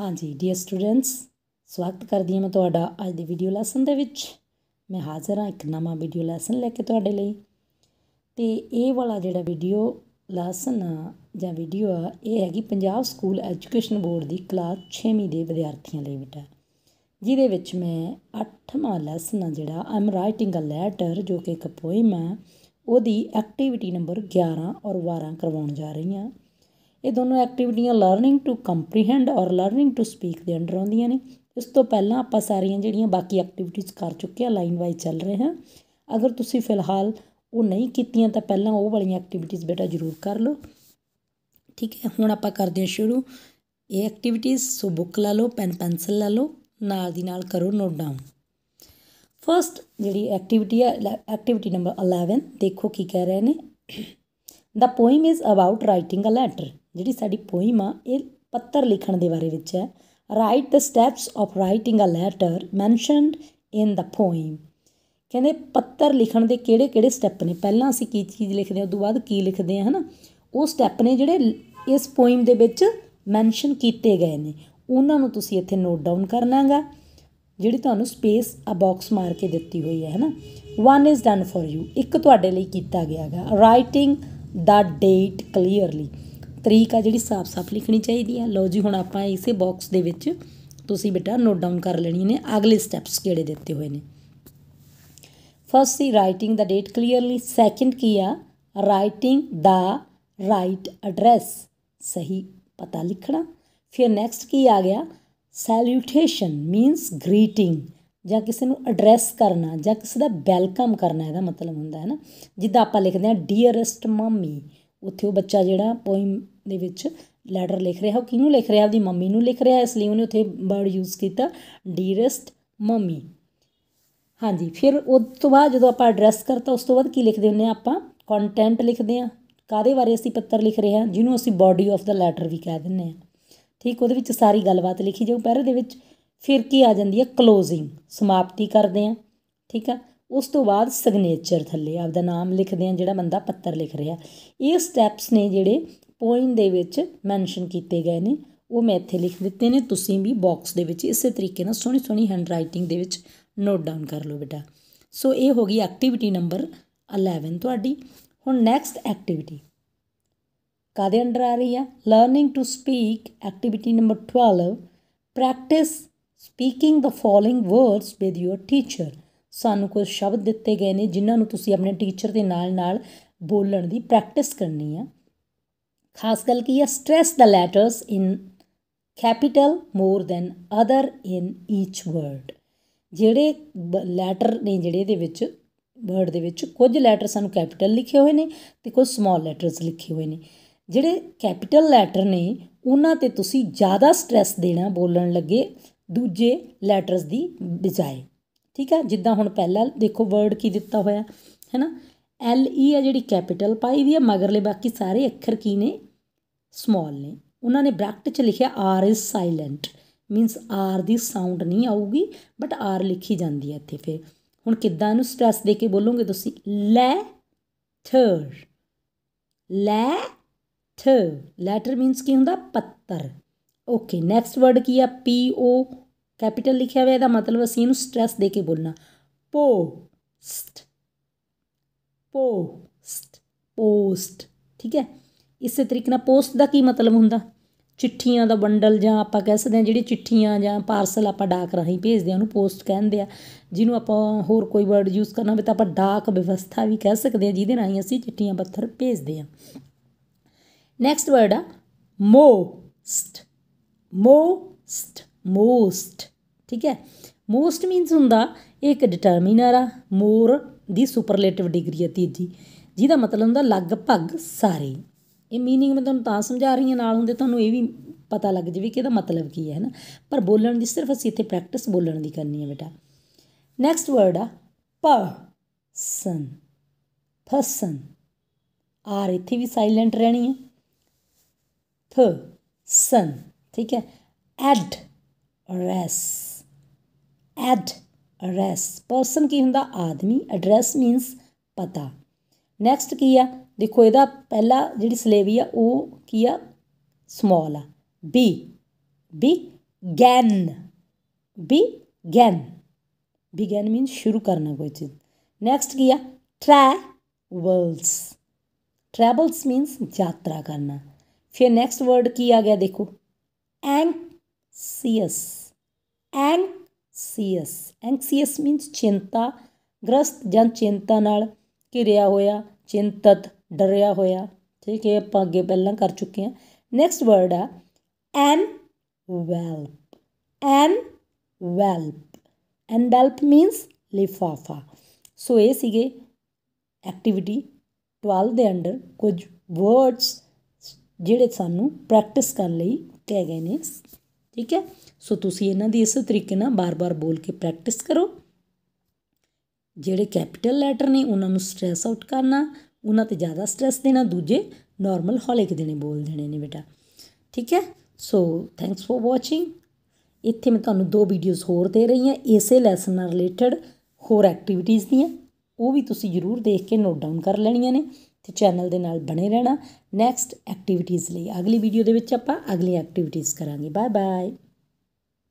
ਹਾਂਜੀ dear students ਸਵਾਗਤ ਕਰਦੀ ਹਾਂ ਮੈਂ ਤੁਹਾਡਾ ਅੱਜ ਦੇ ਵੀਡੀਓ ਲੈਸਨ ਦੇ ਵਿੱਚ ਮੈਂ ਹਾਜ਼ਰ ਹਾਂ ਇੱਕ ਨਵਾਂ ਵੀਡੀਓ ਲੈਸਨ ਲੈ ਕੇ ਤੁਹਾਡੇ ਲਈ ਤੇ ਇਹ ਵਾਲਾ ਜਿਹੜਾ ਵੀਡੀਓ ਲੈਸਨ ਜਾਂ ਵੀਡੀਓ ਆ ਇਹ ਹੈਗੀ ਪੰਜਾਬ ਸਕੂਲ ਐਜੂਕੇਸ਼ਨ ਬੋਰਡ ਦੀ ਕਲਾਸ 6ਵੀਂ ਦੇ ਵਿਦਿਆਰਥੀਆਂ ਲਈ ਬੇਟਾ ਜਿਹਦੇ ਵਿੱਚ ਮੈਂ 8ਵਾਂ ਲੈਸਨ ਆ ਜਿਹੜਾ ਆਮ ਰਾਈਟਿੰਗ ਅ ਲੈਟਰ ਜੋ ਕਿ ਇੱਕ ਪੋਇਮ ਆ ਉਹਦੀ ਐਕਟੀਵਿਟੀ ਨੰਬਰ 11 ਔਰ 12 ਕਰਵਾਉਣ ਜਾ ਰਹੀ ਹਾਂ ਇਹ ਦੋਨੋਂ ਐਕਟੀਵਿਟੀਆਂ ਲਰਨਿੰਗ ਟੂ ਕੰਪਰੀਹੈਂਡ ਔਰ ਲਰਨਿੰਗ ਟੂ ਸਪੀਕ ਦੇ ਅੰਡਰ ਆਉਂਦੀਆਂ ਨੇ ਇਸ ਤੋਂ ਪਹਿਲਾਂ ਆਪਾਂ ਸਾਰੀਆਂ ਜਿਹੜੀਆਂ ਬਾਕੀ ਐਕਟੀਵਿਟੀਜ਼ ਕਰ ਚੁੱਕੇ ਆ ਲਾਈਨ ਵਾਈਜ਼ ਚੱਲ ਰਹੇ ਹਾਂ ਅਗਰ ਤੁਸੀਂ ਫਿਲਹਾਲ ਉਹ ਨਹੀਂ ਕੀਤੀਆਂ ਤਾਂ ਪਹਿਲਾਂ ਉਹ ਵਾਲੀਆਂ ਐਕਟੀਵਿਟੀਜ਼ ਬੇਟਾ ਜ਼ਰੂਰ ਕਰ ਲਓ ਠੀਕ ਹੈ ਹੁਣ ਆਪਾਂ ਕਰਦੇ ਹਾਂ ਸ਼ੁਰੂ ਇਹ ਐਕਟੀਵਿਟੀਜ਼ ਸੋ ਬੁੱਕ ਲੈ ਲਓ ਪੈਨ ਪੈਨਸਲ ਲੈ ਲਓ ਨਾਲ ਦੀ ਨਾਲ ਕਰੋ ਨੋਟ ਡਾਊਨ ਫਰਸਟ ਜਿਹੜੀ ਐਕਟੀਵਿਟੀ ਹੈ ਐਕਟੀਵਿਟੀ ਨੰਬਰ 11 ਦੇਖੋ ਕੀ ਕਹਿ ਰਹੇ ਨੇ the poem is about writing a letter ਜਿਹੜੀ ਸਾਡੀ ਪੋਇਮ ਆ ਇਹ ਪੱਤਰ ਲਿਖਣ ਦੇ ਬਾਰੇ ਵਿੱਚ ਹੈ write the steps of writing a letter mentioned in the poem ਕਹਿੰਦੇ ਪੱਤਰ ਲਿਖਣ ਦੇ ਕਿਹੜੇ ਕਿਹੜੇ ਸਟੈਪ ਨੇ ਪਹਿਲਾਂ ਅਸੀਂ ਕੀ ਚੀਜ਼ ਲਿਖਦੇ ਹਾਂ ਉਸ ਤੋਂ ਬਾਅਦ ਕੀ ਲਿਖਦੇ ਹਾਂ ਹਨਾ ਉਹ ਸਟੈਪ ਨੇ ਜਿਹੜੇ ਇਸ ਪੋਇਮ ਦੇ ਵਿੱਚ ਮੈਂਸ਼ਨ ਕੀਤੇ ਗਏ ਨੇ ਉਹਨਾਂ ਨੂੰ ਤੁਸੀਂ ਇੱਥੇ ਨੋਟ ਡਾਊਨ ਕਰਨਾਗਾ ਜਿਹੜੀ ਤੁਹਾਨੂੰ ਸਪੇਸ ਆ ਬਾਕਸ ਮਾਰ ਕੇ ਦਿੱਤੀ ਹੋਈ ਹੈ ਹਨਾ one is done for you ਇੱਕ ਤੁਹਾਡੇ ਲਈ ਕੀਤਾ ਗਿਆਗਾ ਰਾਈਟਿੰਗ ਦਾ ਡੇਟ ਕਲੀਅਰਲੀ ਤਰੀਕ ਆ ਜਿਹੜੀ ਸਾਫ਼-ਸਾਫ਼ ਲਿਖਣੀ ਚਾਹੀਦੀ ਆ ਲਓ ਜੀ ਹੁਣ ਆਪਾਂ ਇਸੇ ਬਾਕਸ ਦੇ ਵਿੱਚ ਤੁਸੀਂ ਬੇਟਾ ਨੋਟ ਡਾਊਨ ਕਰ ਲੈਣੀ ਨੇ ਅਗਲੇ ਸਟੈਪਸ ਕਿਹੜੇ ਦਿੱਤੇ ਹੋਏ ਨੇ ਫਸਟ ਸੀ ਰਾਈਟਿੰਗ ਦਾ ਡੇਟ ਕਲੀਅਰਲੀ ਸੈਕੰਡ ਕੀ ਆ ਰਾਈਟਿੰਗ ਦਾ ਰਾਈਟ ਐਡਰੈਸ ਸਹੀ ਪਤਾ ਲਿਖਣਾ ਫਿਰ ਨੈਕਸਟ ਕੀ ਆ ਗਿਆ ਸੈਲੂਟੇਸ਼ਨ ਮੀਨਸ ਗ੍ਰੀਟਿੰਗ ਜਾਂ ਕਿਸੇ ਨੂੰ ਐਡਰੈਸ ਕਰਨਾ ਜਾਂ ਕਿਸੇ ਦਾ ਵੈਲਕਮ ਕਰਨਾ ਇਹਦਾ ਮਤਲਬ ਹੁੰਦਾ ਹੈ ਨਾ ਜਿੱਦਾਂ ਆਪਾਂ ਲਿਖਦੇ ਹਾਂ ਡੀਅਰੈਸਟ ਮੰਮੀ ਉੱਥੇ ਉਹ ਬੱਚਾ ਜਿਹੜਾ ਪੋਇਮ ਦੇ ਵਿੱਚ ਲੈਟਰ ਲਿਖ ਰਿਹਾ ਉਹ ਕਿਹਨੂੰ ਲਿਖ ਰਿਹਾ ਉਹਦੀ ਮੰਮੀ ਨੂੰ ਲਿਖ ਰਿਹਾ ਇਸ ਲਈ ਉਹਨੇ ਉੱਥੇ ਵਰਡ ਯੂਜ਼ ਕੀਤਾ ਡੀਅਰੈਸਟ ਮੰਮੀ ਹਾਂਜੀ ਫਿਰ ਉਸ ਤੋਂ ਬਾਅਦ ਜਦੋਂ ਆਪਾਂ ਐਡਰੈਸ ਕਰਤਾ ਉਸ ਤੋਂ ਬਾਅਦ ਕੀ ਲਿਖਦੇ ਹੁੰਨੇ ਆਪਾਂ ਕੰਟੈਂਟ ਲਿਖਦੇ ਆ ਕਾਦੇ ਬਾਰੇ ਅਸੀਂ ਪੱਤਰ ਲਿਖ ਰਹੇ ਹਾਂ ਜਿਹਨੂੰ ਅਸੀਂ ਬਾਡੀ ਆਫ ਦਾ ਲੈਟਰ ਵੀ ਕਹਿ ਦਿੰਨੇ ਆ ਠੀਕ ਉਹਦੇ ਵਿੱਚ ਸਾਰੀ ਗੱਲਬਾਤ ਲਿਖੀ ਜਾਓ ਪਹਿਰੇ ਦੇ ਵਿੱਚ ਫਿਰ ਕੀ ਆ ਜਾਂਦੀ ਹੈ ਕਲੋਜ਼ਿੰਗ ਸਮਾਪਤੀ ਕਰਦੇ ਆ ਠੀਕ ਆ ਉਸ ਤੋਂ ਬਾਅਦ ਸਿਗਨੇਚਰ ਥੱਲੇ ਆਪਦਾ ਨਾਮ ਲਿਖਦੇ ਆ ਜਿਹੜਾ ਬੰਦਾ ਪੱਤਰ ਲਿਖ ਰਿਹਾ ਇਹ ਸਟੈਪਸ ਨੇ ਜਿਹੜੇ ਪੋਇਮ ਦੇ ਵਿੱਚ ਮੈਂਸ਼ਨ ਕੀਤੇ ਗਏ ਨੇ ਉਹ ਮੈਂ ਇੱਥੇ ਲਿਖ ਦਿੱਤੇ ਨੇ ਤੁਸੀਂ ਵੀ ਬਾਕਸ ਦੇ ਵਿੱਚ ਇਸੇ ਤਰੀਕੇ ਨਾਲ ਸੋਹਣੀ ਸੋਹਣੀ ਹੈਂਡ ਰਾਈਟਿੰਗ ਦੇ ਵਿੱਚ ਨੋਟ ਡਾਊਨ ਕਰ ਲਓ ਬੇਟਾ ਸੋ ਇਹ ਹੋ ਗਈ ਐਕਟੀਵਿਟੀ ਨੰਬਰ 11 ਤੁਹਾਡੀ ਹੁਣ ਨੈਕਸਟ ਐਕਟੀਵਿਟੀ ਕਾਦੇ ਅੰਡਰ ਆ ਰਹੀ ਆ learning to speak activity number 12 practise speaking the following words with your teacher ਸਾਨੂੰ ਕੁਝ ਸ਼ਬਦ ਦਿੱਤੇ ਗਏ ਨੇ ਜਿਨ੍ਹਾਂ ਨੂੰ ਤੁਸੀਂ ਆਪਣੇ ਟੀਚਰ ਦੇ ਨਾਲ-ਨਾਲ ਬੋਲਣ ਦੀ ਪ੍ਰੈਕਟਿਸ ਕਰਨੀ ਆ ਖਾਸ ਗੱਲ ਕੀ ਹੈ stress the letters in capital more than other in each word ਜਿਹੜੇ ਲੈਟਰ ਨੇ ਜਿਹੜੇ ਦੇ ਵਿੱਚ ਵਰਡ ਦੇ ਵਿੱਚ ਕੁਝ ਲੈਟਰ ਸਾਨੂੰ ਕੈਪੀਟਲ ਲਿਖੇ ਹੋਏ ਨੇ ਤੇ ਕੁਝ ਸਮਾਲ ਲੈਟਰਸ ਲਿਖੇ ਹੋਏ ਨੇ ਜਿਹੜੇ ਕੈਪੀਟਲ ਲੈਟਰ ਨੇ ਉਹਨਾਂ ਤੇ ਤੁਸੀਂ ਜ਼ਿਆਦਾ ਸਟ੍ਰੈਸ ਦੇਣਾ ਬੋਲਣ ਲੱਗੇ ਦੂਜੇ ਲੈਟਰਸ ਦੀ ਬਜਾਏ ਠੀਕ ਹੈ ਜਿੱਦਾਂ ਹੁਣ ਪਹਿਲਾਂ ਦੇਖੋ ਵਰਡ ਕੀ ਦਿੱਤਾ ਹੋਇਆ ਹੈ ਨਾ ਐਲ ਈ e ਹੈ ਜਿਹੜੀ ਕੈਪੀਟਲ ਪਾਈ ਵੀ ਹੈ ਮਗਰਲੇ ਬਾਕੀ ਸਾਰੇ ਅੱਖਰ ਕੀ ਨੇ ਸਮਾਲ ਨੇ ਉਹਨਾਂ ਨੇ ਬ੍ਰੈਕਟ 'ਚ ਲਿਖਿਆ R is silent means R ਦੀ ਸਾਊਂਡ ਨਹੀਂ ਆਊਗੀ ਬਟ ਆਰ ਲਿਖੀ ਜਾਂਦੀ ਹੈ ਇੱਥੇ ਫਿਰ ਹੁਣ ਕਿੱਦਾਂ ਇਹਨੂੰ ਸਟ੍ਰੈਸ ਦੇ ਕੇ ਬੋਲੋਗੇ ਤੁਸੀਂ ਲੈ ਥਰ ਲੈ ਥਰ ਲੈਟਰ ਮੀਨਸ ਕੀ ਹੁੰਦਾ ਪੱਤਰ ਓਕੇ ਨੈਕਸਟ ਵਰਡ ਕੀ ਆ ਪੀ ਓ ਕੈਪੀਟਲ ਲਿਖਿਆ ਹੋਇਆ ਇਹਦਾ ਮਤਲਬ ਅਸੀਂ ਇਹਨੂੰ ਸਟ੍ਰੈਸ ਦੇ ਕੇ ਬੋਲਣਾ ਪੋਸਟ ਪੋਸਟ ਪੋਸਟ ਠੀਕ ਹੈ ਇਸੇ ਤਰੀਕੇ ਨਾਲ ਪੋਸਟ ਦਾ ਕੀ ਮਤਲਬ ਹੁੰਦਾ ਚਿੱਠੀਆਂ ਦਾ ਬੰਡਲ ਜਾਂ ਆਪਾਂ ਕਹਿ ਸਕਦੇ ਹਾਂ ਜਿਹੜੀ ਚਿੱਠੀਆਂ ਜਾਂ ਪਾਰਸਲ ਆਪਾਂ ਡਾਕ ਰਾਹੀਂ ਭੇਜਦੇ ਆ ਉਹਨੂੰ ਪੋਸਟ ਕਹਿੰਦੇ ਆ ਜਿਹਨੂੰ ਆਪਾਂ ਹੋਰ ਕੋਈ ਵਰਡ ਯੂਜ਼ ਕਰਨਾ ਹੋਵੇ ਤਾਂ ਆਪਾਂ ਡਾਕ ਵਿਵਸਥਾ ਵੀ ਕਹਿ ਸਕਦੇ ਆ ਜਿਹਦੇ ਰਾਹੀਂ ਅਸੀਂ ਚਿੱਠੀਆਂ ਪੱਤਰ ਭੇਜਦੇ ਆ ਨੈਕਸਟ ਵਰਡ ਆ ਮੋਸਟ ਮੋਸਟ ਮੋਸਟ ਠੀਕ ਹੈ ਮੋਸਟ ਮੀਨਸ ਹੁੰਦਾ ਇੱਕ ਡਿਟਰਮੀਨਰ ਆ ਮੋਰ ਦੀ ਸੁਪਰਲੇਟਿਵ ਡਿਗਰੀ ਹੈ ਤੀਜੀ ਜਿਹਦਾ ਮਤਲਬ ਹੁੰਦਾ ਲਗਭਗ ਸਾਰੇ ਇਹ ਮੀਨਿੰਗ ਮੈਂ ਤੁਹਾਨੂੰ ਤਾਂ ਸਮਝਾ ਰਹੀ ਹਾਂ ਨਾਲ ਹੁੰਦੇ ਤੁਹਾਨੂੰ ਇਹ ਵੀ ਪਤਾ ਲੱਗ ਜਾਵੇ ਕਿ ਇਹਦਾ ਮਤਲਬ ਕੀ ਹੈ ਨਾ ਪਰ ਬੋਲਣ ਦੀ ਸਿਰਫ ਅਸੀਂ ਇੱਥੇ ਪ੍ਰੈਕਟਿਸ ਬੋਲਣ ਦੀ ਕਰਨੀ ਹੈ ਬੇਟਾ ਨੈਕਸਟ ਵਰਡ ਆ ਪ ਸਨ ਪਰਸਨ ਆਰ ਇੱਥੇ ਵੀ ਸਾਇਲੈਂਟ ਰਹਿਣੀ ਹੈ ਥ ਸਨ ਠੀਕ ਹੈ address at address person ਕੀ ਹੁੰਦਾ ਆਦਮੀ ਐਡਰੈਸ ਮੀਨਸ ਪਤਾ ਨੈਕਸਟ ਕੀ ਆ ਦੇਖੋ ਇਹਦਾ ਪਹਿਲਾ ਜਿਹੜੀ ਸਲੇਵੀ ਆ ਉਹ ਕੀ ਆ ਸਮਾਲ ਆ B began began began means ਸ਼ੁਰੂ ਕਰਨਾ ਕੋਈ ਚੀਜ਼ ਨੈਕਸਟ ਕੀ ਆ ट्रैवल्स ट्रैवल्स मीन्स यात्रा करना फिर नेक्स्ट वर्ड की आ गया देखो एंगसियस एंग ਸੀਅਸ ਐਂਗਸੀਅਸ ਮੀਨਸ ਚਿੰਤਾ ਗ੍ਰਸਤ ਜਾਂ ਚਿੰਤਾ ਨਾਲ ਘਿਰਿਆ ਹੋਇਆ ਚਿੰਤਤ ਡਰਿਆ ਹੋਇਆ ਠੀਕ ਹੈ ਆਪਾਂ ਅੱਗੇ ਪਹਿਲਾਂ ਕਰ ਚੁੱਕੇ ਹਾਂ ਨੈਕਸਟ ਵਰਡ ਆ ਐਨ ਵੈਲਪ ਐਨ ਵੈਲਪ ਐਨ ਵੈਲਪ ਮੀਨਸ ਲਿਫਾਫਾ ਸੋ ਇਹ ਸੀਗੇ ਐਕਟੀਵਿਟੀ 12 ਦੇ ਅੰਡਰ ਕੁਝ ਵਰਡਸ ਜਿਹੜੇ ਸਾਨੂੰ ਪ੍ਰੈਕਟਿਸ ਕਰਨ ਲਈ ਕਹੇ ਗਏ ਨੇ ਠੀਕ ਹੈ ਸੋ ਤੁਸੀਂ ਇਹਨਾਂ ਦੀ ਇਸੇ ਤਰੀਕੇ ਨਾਲ ਬਾਰ-ਬਾਰ ਬੋਲ ਕੇ ਪ੍ਰੈਕਟਿਸ ਕਰੋ ਜਿਹੜੇ ਕੈਪੀਟਲ ਲੈਟਰ ਨੇ ਉਹਨਾਂ ਨੂੰ ਸਟ੍ਰੈਸ ਆਊਟ ਕਰਨਾ ਉਹਨਾਂ ਤੇ ਜ਼ਿਆਦਾ ਸਟ੍ਰੈਸ ਦੇਣਾ ਦੂਜੇ ਨਾਰਮਲ ਹੌਲੇ ਕੇ ਦੇਣੇ ਬੋਲ ਦੇਣੇ ਨੇ ਬੇਟਾ ਠੀਕ ਹੈ ਸੋ ਥੈਂਕਸ ਫॉर ਵਾਚਿੰਗ ਇੱਥੇ ਮੈਂ ਤੁਹਾਨੂੰ ਦੋ ਵੀਡੀਓਜ਼ ਹੋਰ ਦੇ ਰਹੀ ਹਾਂ ਇਸੇ ਲੈਸਨ ਨਾਲ ਰਿਲੇਟਡ ਹੋਰ ਐਕਟੀਵਿਟੀਜ਼ ਦੀਆਂ ਉਹ ਵੀ ਤੁਸੀਂ ਜ਼ਰੂਰ ਦੇਖ ਕੇ ਨੋਟ ਡਾਊਨ ਕਰ ਲੈਣੀਆਂ ਨੇ ਤੇ ਚੈਨਲ ਦੇ ਨਾਲ ਬਣੇ ਰਹਿਣਾ ਨੈਕਸਟ ਐਕਟੀਵਿਟੀਜ਼ ਲਈ ਅਗਲੀ ਵੀਡੀਓ ਦੇ ਵਿੱਚ ਆਪਾਂ ਅਗਲੀ ਐਕਟੀਵਿਟੀਜ਼ ਕਰਾਂਗੇ ਬਾਏ ਬਾਏ